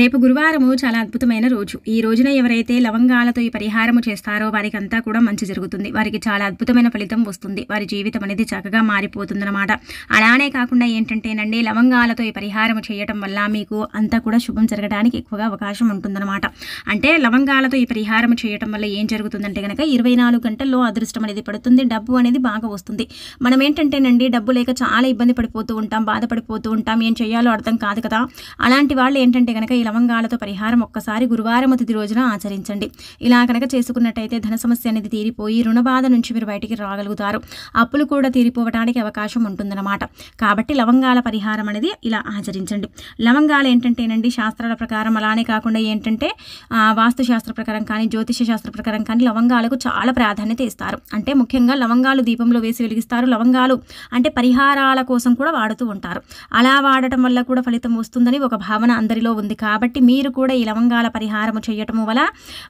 రేపు గురువారము చాలా అద్భుతమైన రోజు ఈ రోజున ఎవరైతే లవంగాలతో ఈ పరిహారము చేస్తారో వారికి అంతా కూడా మంచి జరుగుతుంది వారికి చాలా అద్భుతమైన ఫలితం వస్తుంది వారి జీవితం అనేది చక్కగా మారిపోతుందన్నమాట అలానే కాకుండా ఏంటంటేనండి లవంగాలతో ఈ పరిహారం చేయటం వల్ల మీకు అంతా కూడా శుభం జరగడానికి ఎక్కువగా అవకాశం ఉంటుందన్నమాట అంటే లవంగాలతో ఈ పరిహారం చేయటం వల్ల ఏం జరుగుతుందంటే కనుక ఇరవై నాలుగు గంటల్లో అదృష్టం అనేది పడుతుంది డబ్బు అనేది బాగా వస్తుంది మనం ఏంటంటేనండి డబ్బు లేక చాలా ఇబ్బంది పడిపోతూ ఉంటాం బాధపడిపోతూ ఉంటాం ఏం చేయాలో అర్థం కాదు కదా అలాంటి వాళ్ళు ఏంటంటే కనుక లవంగాలతో పరిహారం ఒక్కసారి గురువారం తిది రోజున ఆచరించండి ఇలా కనుక చేసుకున్నట్టయితే ధన సమస్య అనేది తీరిపోయి రుణ బాధ నుంచి మీరు బయటికి రాగలుగుతారు అప్పులు కూడా తీరిపోవడానికి అవకాశం ఉంటుందన్నమాట కాబట్టి లవంగాల పరిహారం అనేది ఇలా ఆచరించండి లవంగాలు ఏంటంటేనండి శాస్త్రాల ప్రకారం అలానే కాకుండా ఏంటంటే వాస్తు శాస్త్ర ప్రకారం కానీ జ్యోతిష శాస్త్ర ప్రకారం కానీ లవంగాలకు చాలా ప్రాధాన్యత ఇస్తారు అంటే ముఖ్యంగా లవంగాలు దీపంలో వేసి వెలిగిస్తారు లవంగాలు అంటే పరిహారాల కోసం కూడా వాడుతూ ఉంటారు అలా వాడటం వల్ల కూడా ఫలితం వస్తుందని ఒక భావన అందరిలో ఉంది కాబట్టి మీరు కూడా ఈ లవంగాల పరిహారము చేయటము వల్ల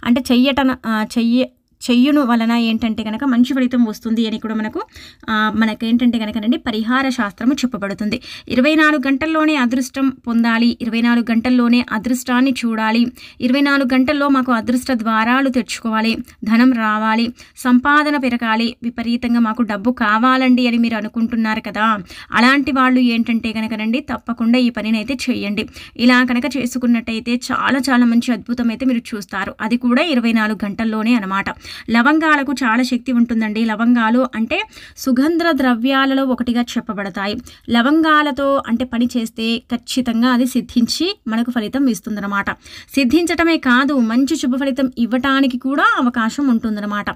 అంటే చెయ్యటన చెయ్య చెయ్యడం వలన ఏంటంటే కనుక మంచి ఫలితం వస్తుంది అని కూడా మనకు మనకేంటంటే కనుకనండి పరిహార శాస్త్రము చెప్పబడుతుంది ఇరవై నాలుగు గంటల్లోనే అదృష్టం పొందాలి ఇరవై నాలుగు గంటల్లోనే అదృష్టాన్ని చూడాలి ఇరవై నాలుగు గంటల్లో మాకు అదృష్ట ద్వారాలు తెచ్చుకోవాలి ధనం రావాలి సంపాదన పెరగాలి విపరీతంగా మాకు డబ్బు కావాలండి అని మీరు అనుకుంటున్నారు కదా అలాంటి వాళ్ళు ఏంటంటే కనుకనండి తప్పకుండా ఈ పనిని అయితే చేయండి ఇలా కనుక చేసుకున్నట్టయితే చాలా చాలా మంచి అద్భుతం అయితే మీరు చూస్తారు అది కూడా ఇరవై నాలుగు గంటల్లోనే అనమాట లవంగాలకు చాలా శక్తి ఉంటుందండి లవంగాలు అంటే సుగంధ ద్రవ్యాలలో ఒకటిగా చెప్పబడతాయి లవంగాలతో అంటే పని చేస్తే ఖచ్చితంగా అది సిద్ధించి మనకు ఫలితం ఇస్తుందన్నమాట సిద్ధించటమే కాదు మంచి శుభ ఫలితం ఇవ్వటానికి కూడా అవకాశం ఉంటుందన్నమాట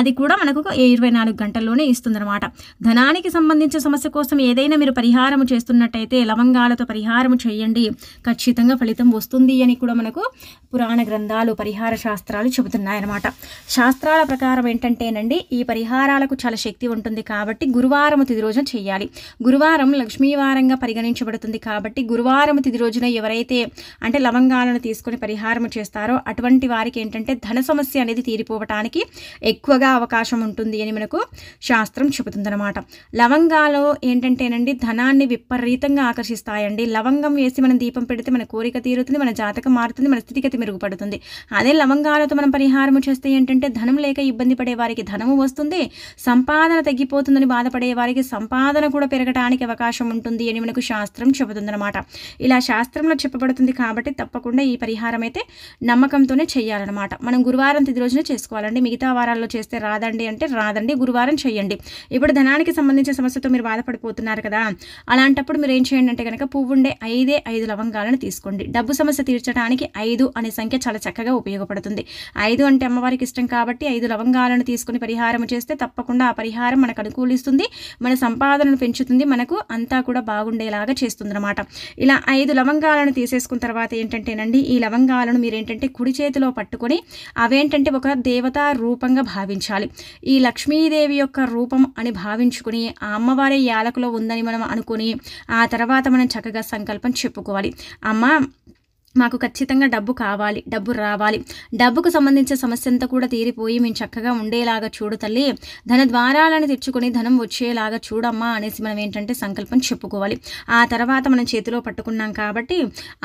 అది కూడా మనకు ఇరవై నాలుగు గంటల్లోనే ఇస్తుందన్నమాట ధనానికి సంబంధించిన సమస్య కోసం ఏదైనా మీరు పరిహారం చేస్తున్నట్టయితే లవంగాలతో పరిహారం చేయండి ఖచ్చితంగా ఫలితం వస్తుంది అని కూడా మనకు పురాణ గ్రంథాలు పరిహార శాస్త్రాలు చెబుతున్నాయన్నమాట శాస్త్ర శాస్త్రాల ప్రకారం ఏంటంటేనండి ఈ పరిహారాలకు చాలా శక్తి ఉంటుంది కాబట్టి గురువారం తిది రోజున చేయాలి గురువారం లక్ష్మీవారంగా పరిగణించబడుతుంది కాబట్టి గురువారం తిది రోజున ఎవరైతే అంటే లవంగాలను తీసుకుని పరిహారం చేస్తారో అటువంటి వారికి ఏంటంటే ధన సమస్య అనేది తీరిపోవటానికి ఎక్కువగా అవకాశం ఉంటుంది అని మనకు శాస్త్రం చెబుతుందనమాట లవంగాలు ఏంటంటేనండి ధనాన్ని విపరీతంగా ఆకర్షిస్తాయండి లవంగం వేసి మనం దీపం పెడితే మన కోరిక తీరుతుంది మన జాతకం మారుతుంది మన స్థితిగతి మెరుగుపడుతుంది అదే లవంగాలతో మనం పరిహారం చేస్తే ఏంటంటే ధన ధనం లేక ఇబ్బంది పడే వారికి ధనము వస్తుంది సంపాదన తగ్గిపోతుందని బాధపడే వారికి సంపాదన కూడా పెరగటానికి అవకాశం ఉంటుంది అని మనకు శాస్త్రం చెబుతుందన్నమాట ఇలా శాస్త్రంలో చెప్పబడుతుంది కాబట్టి తప్పకుండా ఈ పరిహారం అయితే నమ్మకంతోనే చేయాలన్నమాట మనం గురువారం తిది రోజున చేసుకోవాలండి మిగతా వారాల్లో చేస్తే రాదండి అంటే రాదండి గురువారం చేయండి ఇప్పుడు ధనానికి సంబంధించిన సమస్యతో మీరు బాధపడిపోతున్నారు కదా అలాంటప్పుడు మీరు ఏం చేయండి అంటే కనుక పువ్వుండే ఐదే ఐదు లవంగాలను తీసుకోండి డబ్బు సమస్య తీర్చడానికి ఐదు అనే సంఖ్య చాలా చక్కగా ఉపయోగపడుతుంది ఐదు అంటే అమ్మవారికి ఇష్టం కాబట్టి కాబట్టి ఐదు లవంగాలను తీసుకుని పరిహారం చేస్తే తప్పకుండా ఆ పరిహారం మనకు అనుకూలిస్తుంది మన సంపాదనను పెంచుతుంది మనకు అంతా కూడా బాగుండేలాగా అనమాట ఇలా ఐదు లవంగాలను తీసేసుకున్న తర్వాత ఏంటంటేనండి ఈ లవంగాలను మీరు ఏంటంటే కుడి చేతిలో పట్టుకొని అవేంటంటే ఒక దేవతా రూపంగా భావించాలి ఈ లక్ష్మీదేవి యొక్క రూపం అని భావించుకుని ఆ అమ్మవారి యాలకులో ఉందని మనం అనుకుని ఆ తర్వాత మనం చక్కగా సంకల్పం చెప్పుకోవాలి అమ్మ మాకు ఖచ్చితంగా డబ్బు కావాలి డబ్బు రావాలి డబ్బుకు సంబంధించిన సమస్య అంతా కూడా తీరిపోయి మేము చక్కగా ఉండేలాగా చూడు తల్లి ధన ద్వారాలను తెచ్చుకొని ధనం వచ్చేలాగా చూడమ్మా అనేసి మనం ఏంటంటే సంకల్పం చెప్పుకోవాలి ఆ తర్వాత మనం చేతిలో పట్టుకున్నాం కాబట్టి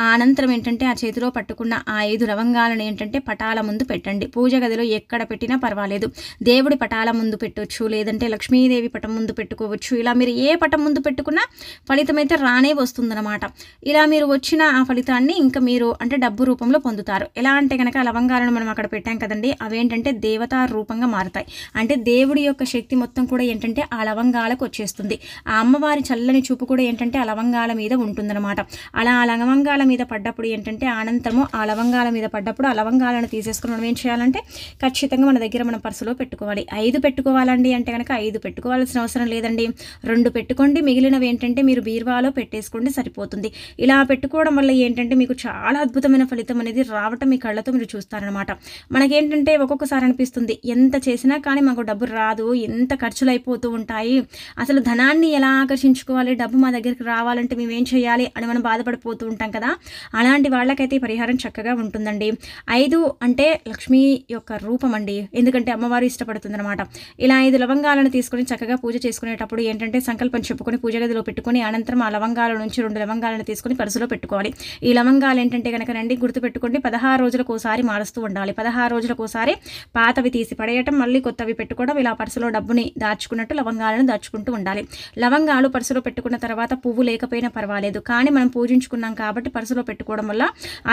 ఆ అనంతరం ఏంటంటే ఆ చేతిలో పట్టుకున్న ఆ ఐదు లవంగాలను ఏంటంటే పటాల ముందు పెట్టండి పూజ గదిలో ఎక్కడ పెట్టినా పర్వాలేదు దేవుడి పటాల ముందు పెట్టవచ్చు లేదంటే లక్ష్మీదేవి పటం ముందు పెట్టుకోవచ్చు ఇలా మీరు ఏ పటం ముందు పెట్టుకున్నా ఫలితం అయితే రానే వస్తుందన్నమాట ఇలా మీరు వచ్చిన ఆ ఫలితాన్ని ఇంకా మీరు మీరు అంటే డబ్బు రూపంలో పొందుతారు ఎలా అంటే కనుక లవంగాలను మనం అక్కడ పెట్టాం కదండి అవేంటంటే దేవతా రూపంగా మారుతాయి అంటే దేవుడి యొక్క శక్తి మొత్తం కూడా ఏంటంటే ఆ లవంగాలకు వచ్చేస్తుంది ఆ అమ్మవారి చల్లని చూపు కూడా ఏంటంటే ఆ లవంగాల మీద ఉంటుందన్నమాట అలా ఆ లవంగాల మీద పడ్డప్పుడు ఏంటంటే అనంతరము ఆ లవంగాల మీద పడ్డప్పుడు ఆ లవంగాలను తీసేసుకుని మనం ఏం చేయాలంటే ఖచ్చితంగా మన దగ్గర మన పర్సులో పెట్టుకోవాలి ఐదు పెట్టుకోవాలండి అంటే కనుక ఐదు పెట్టుకోవాల్సిన అవసరం లేదండి రెండు పెట్టుకోండి మిగిలినవి ఏంటంటే మీరు బీర్వాలో పెట్టేసుకోండి సరిపోతుంది ఇలా పెట్టుకోవడం వల్ల ఏంటంటే మీకు చాలా చాలా అద్భుతమైన ఫలితం అనేది రావటం మీ కళ్ళతో మీరు చూస్తారనమాట మనకేంటంటే ఒక్కొక్కసారి అనిపిస్తుంది ఎంత చేసినా కానీ మాకు డబ్బు రాదు ఎంత ఖర్చులు అయిపోతూ ఉంటాయి అసలు ధనాన్ని ఎలా ఆకర్షించుకోవాలి డబ్బు మా దగ్గరికి రావాలంటే మేము ఏం చేయాలి అని మనం బాధపడిపోతూ ఉంటాం కదా అలాంటి వాళ్ళకైతే పరిహారం చక్కగా ఉంటుందండి ఐదు అంటే లక్ష్మి యొక్క రూపం అండి ఎందుకంటే అమ్మవారు ఇష్టపడుతుందనమాట ఇలా ఐదు లవంగాలను తీసుకుని చక్కగా పూజ చేసుకునేటప్పుడు ఏంటంటే సంకల్పం చెప్పుకొని పూజ గదిలో పెట్టుకొని అనంతరం ఆ లవంగాల నుంచి రెండు లవంగాలను తీసుకుని పరుసులో పెట్టుకోవాలి ఈ లవంగాలు ఏంటంటే కనుకనండి గుర్తుపెట్టుకోండి పదహారు రోజులకు ఒకసారి మారుస్తూ ఉండాలి పదహారు రోజులకు ఒకసారి పాతవి తీసి పడేయటం మళ్ళీ కొత్తవి పెట్టుకోవడం ఇలా పర్సులో డబ్బుని దాచుకున్నట్టు లవంగాలను దాచుకుంటూ ఉండాలి లవంగాలు పర్సులో పెట్టుకున్న తర్వాత పువ్వు లేకపోయినా పర్వాలేదు కానీ మనం పూజించుకున్నాం కాబట్టి పర్సులో పెట్టుకోవడం వల్ల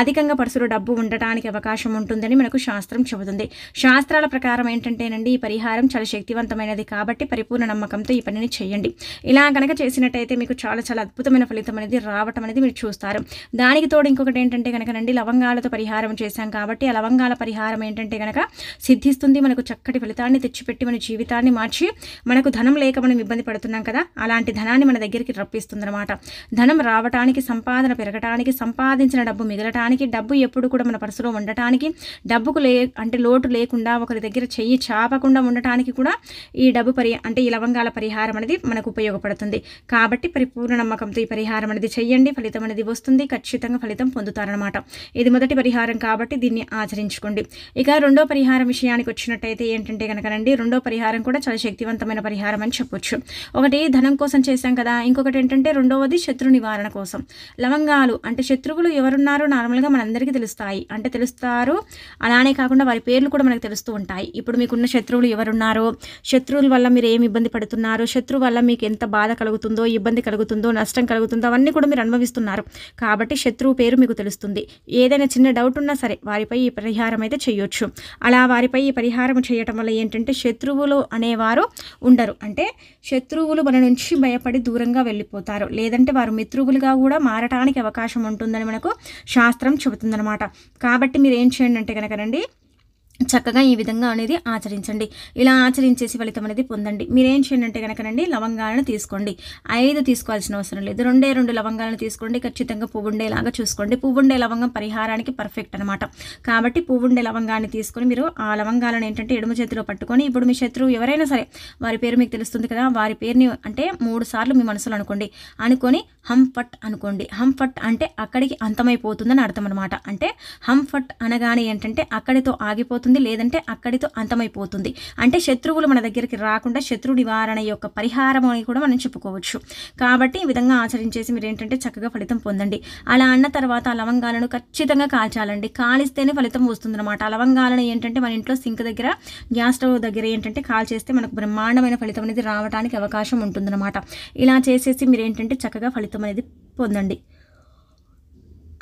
అధికంగా పర్సులో డబ్బు ఉండటానికి అవకాశం ఉంటుందని మనకు శాస్త్రం చెబుతుంది శాస్త్రాల ప్రకారం ఏంటంటేనండి ఈ పరిహారం చాలా శక్తివంతమైనది కాబట్టి పరిపూర్ణ నమ్మకంతో ఈ పనిని చేయండి ఇలా కనుక చేసినట్టయితే మీకు చాలా చాలా అద్భుతమైన ఫలితం అనేది రావటం అనేది మీరు చూస్తారు దానికి తోడు ఇంకొకటి ఏంటంటే కనుకనండి లవంగాలతో పరిహారం చేశాం కాబట్టి ఆ లవంగాల పరిహారం ఏంటంటే కనుక సిద్ధిస్తుంది మనకు చక్కటి ఫలితాన్ని తెచ్చిపెట్టి మన జీవితాన్ని మార్చి మనకు ధనం లేక మనం ఇబ్బంది పడుతున్నాం కదా అలాంటి ధనాన్ని మన దగ్గరికి రప్పిస్తుందన్నమాట ధనం రావటానికి సంపాదన పెరగటానికి సంపాదించిన డబ్బు మిగలటానికి డబ్బు ఎప్పుడు కూడా మన పర్సులో ఉండటానికి డబ్బుకు లే అంటే లోటు లేకుండా ఒకరి దగ్గర చెయ్యి చాపకుండా ఉండటానికి కూడా ఈ డబ్బు పరి అంటే ఈ లవంగాల పరిహారం అనేది మనకు ఉపయోగపడుతుంది కాబట్టి పరిపూర్ణ నమ్మకంతో ఈ పరిహారం అనేది చెయ్యండి ఫలితం అనేది వస్తుంది ఖచ్చితంగా ఫలితం పొందుతుంది పొందుతారనమాట ఇది మొదటి పరిహారం కాబట్టి దీన్ని ఆచరించుకోండి ఇక రెండో పరిహారం విషయానికి వచ్చినట్టయితే ఏంటంటే కనుకనండి రెండో పరిహారం కూడా చాలా శక్తివంతమైన పరిహారం అని చెప్పొచ్చు ఒకటి ధనం కోసం చేశాం కదా ఇంకొకటి ఏంటంటే రెండవది శత్రు నివారణ కోసం లవంగాలు అంటే శత్రువులు ఎవరున్నారో నార్మల్గా మనందరికీ తెలుస్తాయి అంటే తెలుస్తారు అలానే కాకుండా వారి పేర్లు కూడా మనకు తెలుస్తూ ఉంటాయి ఇప్పుడు మీకున్న శత్రువులు ఎవరున్నారో శత్రువుల వల్ల మీరు ఏమి ఇబ్బంది పడుతున్నారో శత్రువు వల్ల మీకు ఎంత బాధ కలుగుతుందో ఇబ్బంది కలుగుతుందో నష్టం కలుగుతుందో అవన్నీ కూడా మీరు అనుభవిస్తున్నారు కాబట్టి శత్రువు పేరు మీకు తెలుసు తెలుస్తుంది ఏదైనా చిన్న డౌట్ ఉన్నా సరే వారిపై ఈ పరిహారం అయితే చేయొచ్చు అలా వారిపై ఈ పరిహారం చేయటం వల్ల ఏంటంటే శత్రువులు అనేవారు ఉండరు అంటే శత్రువులు మన నుంచి భయపడి దూరంగా వెళ్ళిపోతారు లేదంటే వారు మిత్రువులుగా కూడా మారటానికి అవకాశం ఉంటుందని మనకు శాస్త్రం చెబుతుందనమాట కాబట్టి మీరు ఏం చేయండి అంటే రండి చక్కగా ఈ విధంగా అనేది ఆచరించండి ఇలా ఆచరించేసి ఫలితం అనేది పొందండి మీరేం చేయండి అంటే కనుకనండి లవంగాలను తీసుకోండి ఐదు తీసుకోవాల్సిన అవసరం లేదు రెండే రెండు లవంగాలను తీసుకోండి ఖచ్చితంగా పువ్వుండేలాగా చూసుకోండి పువ్వుండే లవంగం పరిహారానికి పర్ఫెక్ట్ అనమాట కాబట్టి పువ్వుండే లవంగాన్ని తీసుకొని మీరు ఆ లవంగాలను ఏంటంటే ఎడమ చేతిలో పట్టుకొని ఇప్పుడు మీ శత్రువు ఎవరైనా సరే వారి పేరు మీకు తెలుస్తుంది కదా వారి పేరుని అంటే మూడు సార్లు మీ మనసులో అనుకోండి అనుకొని హంఫట్ అనుకోండి హంఫట్ అంటే అక్కడికి అంతమైపోతుందని అర్థం అనమాట అంటే హంఫట్ అనగానే ఏంటంటే అక్కడితో ఆగిపోతుంది అవుతుంది లేదంటే అక్కడితో అంతమైపోతుంది అంటే శత్రువులు మన దగ్గరికి రాకుండా శత్రు నివారణ యొక్క పరిహారం అని కూడా మనం చెప్పుకోవచ్చు కాబట్టి ఈ విధంగా ఆచరించేసి మీరు ఏంటంటే చక్కగా ఫలితం పొందండి అలా అన్న తర్వాత ఆ లవంగాలను ఖచ్చితంగా కాల్చాలండి కాలిస్తేనే ఫలితం వస్తుందన్నమాట ఆ లవంగాలను ఏంటంటే మన ఇంట్లో సింక్ దగ్గర గ్యాస్ స్టవ్ దగ్గర ఏంటంటే కాల్చేస్తే మనకు బ్రహ్మాండమైన ఫలితం అనేది రావడానికి అవకాశం ఉంటుందన్నమాట ఇలా చేసేసి మీరు ఏంటంటే చక్కగా ఫలితం అనేది పొందండి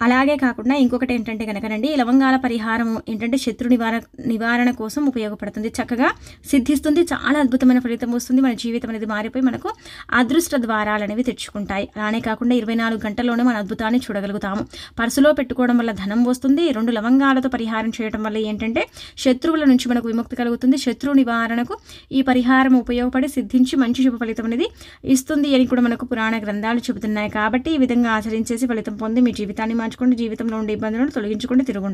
అలాగే కాకుండా ఇంకొకటి ఏంటంటే కనుకనండి లవంగాల పరిహారం ఏంటంటే శత్రు నివారణ నివారణ కోసం ఉపయోగపడుతుంది చక్కగా సిద్ధిస్తుంది చాలా అద్భుతమైన ఫలితం వస్తుంది మన జీవితం అనేది మారిపోయి మనకు అదృష్ట ద్వారాలు అనేవి తెచ్చుకుంటాయి అలానే కాకుండా ఇరవై నాలుగు గంటల్లోనే మన అద్భుతాన్ని చూడగలుగుతాము పర్సులో పెట్టుకోవడం వల్ల ధనం వస్తుంది రెండు లవంగాలతో పరిహారం చేయడం వల్ల ఏంటంటే శత్రువుల నుంచి మనకు విముక్తి కలుగుతుంది శత్రు నివారణకు ఈ పరిహారం ఉపయోగపడి సిద్ధించి మంచి శుభ ఫలితం అనేది ఇస్తుంది అని కూడా మనకు పురాణ గ్రంథాలు చెబుతున్నాయి కాబట్టి ఈ విధంగా ఆచరించేసి ఫలితం పొంది మీ జీవితాన్ని మార్చుకోండి జీవితంలో ఉండే ఇబ్బందులను తొలగించుకొని తిరుగుండి